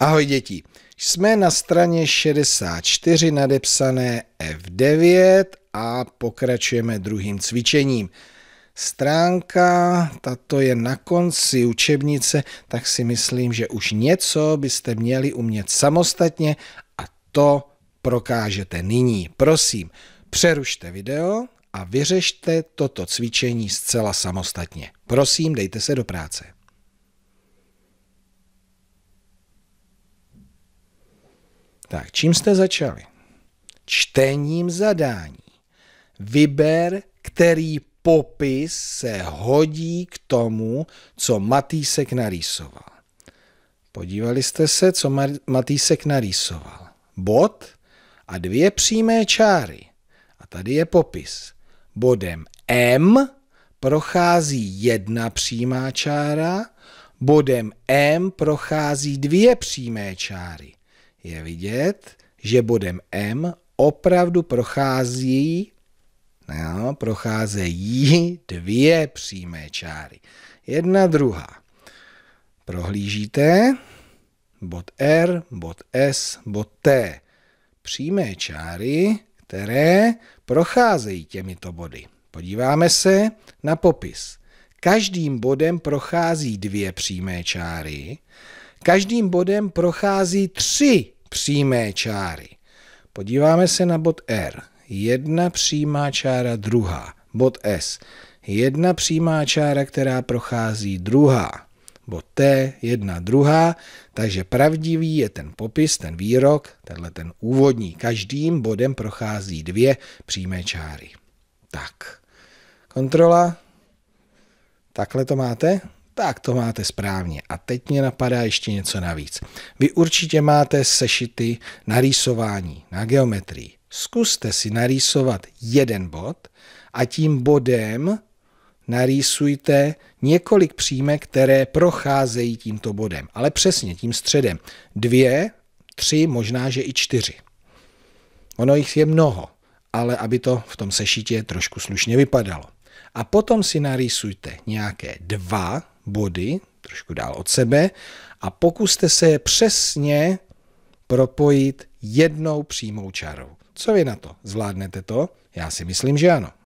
Ahoj děti, jsme na straně 64 nadepsané F9 a pokračujeme druhým cvičením. Stránka, tato je na konci učebnice, tak si myslím, že už něco byste měli umět samostatně a to prokážete nyní. Prosím, přerušte video a vyřešte toto cvičení zcela samostatně. Prosím, dejte se do práce. Tak, čím jste začali? Čtením zadání. Vyber, který popis se hodí k tomu, co Matýsek narýsoval. Podívali jste se, co Matýsek narýsoval. Bod a dvě přímé čáry. A tady je popis. Bodem M prochází jedna přímá čára, bodem M prochází dvě přímé čáry je vidět, že bodem M opravdu prochází, no, procházejí dvě přímé čáry. Jedna druhá. Prohlížíte bod R, bod S, bod T. Přímé čáry, které procházejí těmito body. Podíváme se na popis. Každým bodem prochází dvě přímé čáry Každým bodem prochází tři přímé čáry. Podíváme se na bod R. Jedna přímá čára, druhá. Bod S. Jedna přímá čára, která prochází druhá. Bod T, jedna druhá. Takže pravdivý je ten popis, ten výrok, tenhle ten úvodní. Každým bodem prochází dvě přímé čáry. Tak. Kontrola. Takhle to máte? Tak to máte správně. A teď mě napadá ještě něco navíc. Vy určitě máte sešity na rýsování, na geometrii. Zkuste si narýsovat jeden bod a tím bodem narýsujte několik přímek, které procházejí tímto bodem, ale přesně tím středem. Dvě, tři, možná, že i čtyři. Ono jich je mnoho, ale aby to v tom sešitě trošku slušně vypadalo. A potom si narýsujte nějaké dva body, trošku dál od sebe, a pokuste se je přesně propojit jednou přímou čarou. Co vy na to? Zvládnete to? Já si myslím, že ano.